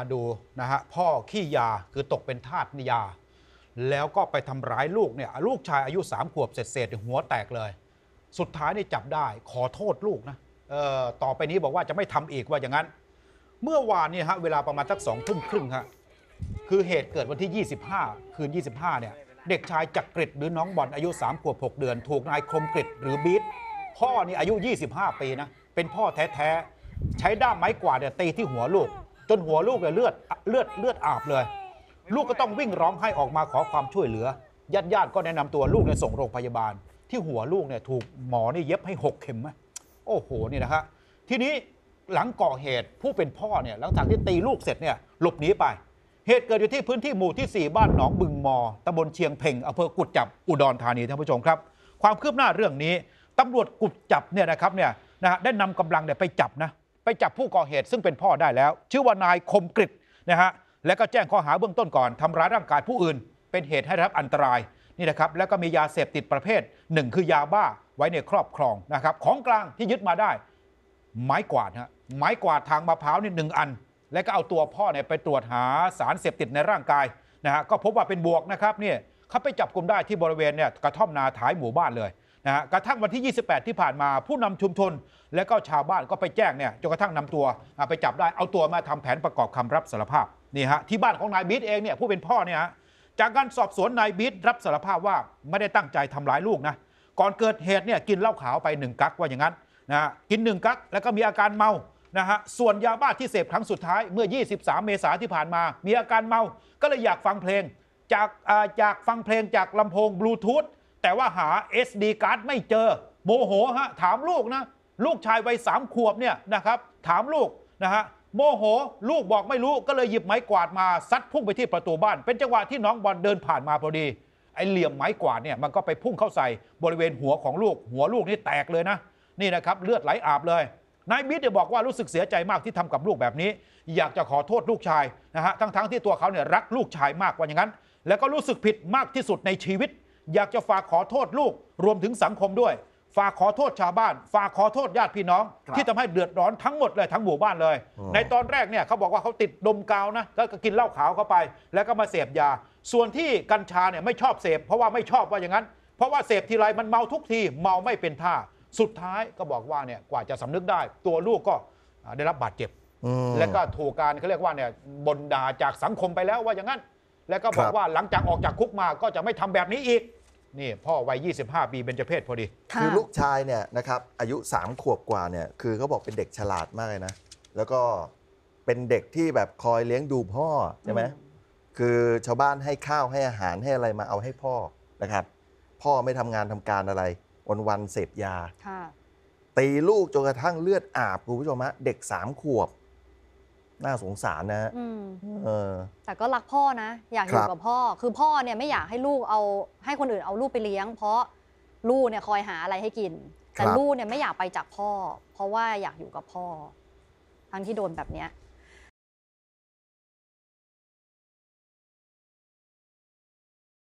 มาดู นะฮะ พ่อขี้ยาคือตกเป็น ทาสยา แล้วก็ไปทำร้ายลูก เนี่ยลูกชายอายุสามขวบเศษๆหัวแตกเลย สุดท้ายนี่จับได้ขอโทษลูก นะเออ่ต่อไปนี้บอกว่าจะไม่ทำอีกว่า อย่างนั้น เมื่อวานนี่ฮะ เวลาประมาณสักสองทุ่มครึ่งฮะ คือเหตุเกิดวันที่ 25คืน25เนี่ยเด็กชายจักริดหรือน้องบอลอายุ3ขวบ6 เดือนถูกนายคมกริดหรือบีทพ่อนี่อายุ 25 ปีนะเป็นพ่อแท้ๆใช้ด้ามไม้กวาดเนี่ยตีที่หัวลูกจนหัวลูกเลยเลือดเลือดเลือดอาบเลย ลูกก็ต้องวิ่งร้องไห้ออกมาขอความช่วยเหลือญาติญาติก็แนะนำตัวลูกในส่งโรงพยาบาล ที่หัวลูกเนี่ยถูกหมอนี่เย็บให้หกเข็มไหมโอ้โหนี่นะครับทีนี้หลังก่อเหตุผู้เป็นพ่อเนี่ยหลังจากที่ตีลูกเสร็จเนี่ยหลบหนีไป เหตุเกิดอยู่ที่พื้นที่หมู่ที่ 4 บ้านหนองบึงมอตำบลเชียงเพ่งอำเภอกุดจับอุดรธานีท่านผู้ชมครับความคืบหน้าเรื่องนี้ตำรวจกุดจับเนี่ยนะครับเนี่ยนะได้นำกำลังเนี่ยไปจับนะไปจับผู้ก่อเหตุซึ่งเป็นพ่อได้แล้ว ชื่อว่านายคมกริตนะฮะและก็แจ้งข้อหาเบื้องต้นก่อนทำร้ายร่างกายผู้อื่น เป็นเหตุให้รับอันตรายนี่นะครับแล้วก็มียาเสพติดประเภทหนึ่งคือยาบ้าไว้ในครอบครองนะครับของกลางที่ยึดมาได้ ไม้กวาดฮะไม้กวาดทางมะพร้าวนี่หนึ่งอัน แล้วก็เอาตัวพ่อเนี่ยไปตรวจหาสารเสพติดในร่างกายนะฮะก็พบว่าเป็นบวกนะครับเนี่ยเขาไปจับกลุ่มได้ที่บริเวณเนี่ยกระท่อมนาท้ายหมู่บ้านเลยนะฮะกระทั่งวันที่ 28 ที่ผ่านมาผู้นำชุมชนและก็ชาวบ้านก็ไปแจ้งเนี่ยจนกระทั่งนำตัวไปจับได้เอาตัวมาทำแผนประกอบคำรับสารภาพนี่ฮะที่บ้านของนายบิ๊ดเองเนี่ยผู้เป็นพ่อเนี่ยจากการสอบสวนนายบิ๊ดรับสารภาพว่าไม่ได้ตั้งใจทำร้ายลูกนะก่อนเกิดเหตุเนี่ยกินเหล้าขาวไปหนึ่งกั๊กว่าอย่างนั้นนะกินหนึ่งกั๊กแล้วก็มีอาการเมานะฮะส่วนยาบ้าที่เสพครั้งสุดท้ายเมื่อ 23 เมษาที่ผ่านมา มีอาการเมาก็เลยอยากฟังเพลง จากอยากฟังเพลงจากลำโพงบลูทูธแต่ว่าหา SD card ไม่เจอ โมโหฮะถามลูกนะลูกชายวัยสามขวบเนี่ยนะครับถามลูกนะฮะโมโหลูกบอกไม่รู้ ก็เลยหยิบไม้กวาดมา ซัดพุ่งไปที่ประตูบ้าน เป็นจังหวะที่น้องบอลเดินผ่านมาพอดี ไอ้เหลี่ยมไม้กวาดเนี่ยมันก็ไปพุ่งเข้าใส่บริเวณหัวของลูกหัวลูกนี่แตกเลยนะ นี่นะครับ เลือดไหลอาบเลยนายบิ๊กเนี่ยบอกว่ารู้สึกเสียใจมากที่ทำกับลูกแบบนี้ อยากจะขอโทษลูกชายนะฮะทั้งๆทที่ตัวเขาเนี่ยรักลูกชายมากกว่าอย่างนั้น แล้วก็รู้สึกผิดมากที่สุดในชีวิตอยากจะฝากขอโทษลูกรวมถึงสังคมด้วย ฝากขอโทษชาวบ้าน ฝากขอโทษญาติพี่น้อง ที่ทำให้เดือดร้อนทั้งหมดเลยทั้งหมู่บ้านเลย ในตอนแรกเนี่ยเขาบอกว่าเขาติดดมกาวนะแล้วก็กินเหล้าขาวเข้าไป แล้วก็มาเสพยา ส่วนที่กัญชาเนี่ยไม่ชอบเสพเพราะว่าไม่ชอบว่าอย่างนั้น เพราะว่าเสพทีไรมันเมาทุกทีเมาไม่เป็นท่า สุดท้ายก็บอกว่าเนี่ยกว่าจะสำนึกได้ตัวลูกก็ได้รับบาดเจ็บและก็ถูกการเขาเรียกว่าเนี่ยบนด่าจากสังคมไปแล้วว่าอย่างนั้นแล้วก็บอกว่าหลังจากออกจากคุกมาก็จะไม่ทำแบบนี้อีกนี่พ่อวัย 25 ปีเบญจเพศพอดี คือลูกชายเนี่ยนะครับอายุ 3 ขวบกว่าเนี่ยคือเขาบอกเป็นเด็กฉลาดมากเลยนะแล้วก็เป็นเด็กที่แบบคอยเลี้ยงดูพ่อใช่ไหมคือชาวบ้านให้ข้าวให้อาหารให้อะไรมาเอาให้พ่อนะครับ พ่อไม่ทำงานทำการอะไร วันวันๆเสพยา ตีลูกจนกระทั่งเลือดอาบคุณผู้ชมฮะเด็ก 3 ขวบน่าสงสารนะฮะแต่ก็รักพ่อนะ อยากอยู่กับพ่อ คือพ่อเนี่ยไม่อยากให้ลูกเอา ให้คนอื่นเอาลูกไปเลี้ยง เพราะลูกเนี่ยคอยหาอะไรให้กิน แต่ลูกเนี่ยไม่อยากไปจากพ่อ เพราะว่าอยากอยู่กับพ่อ ทั้งที่โดนแบบเนี้ย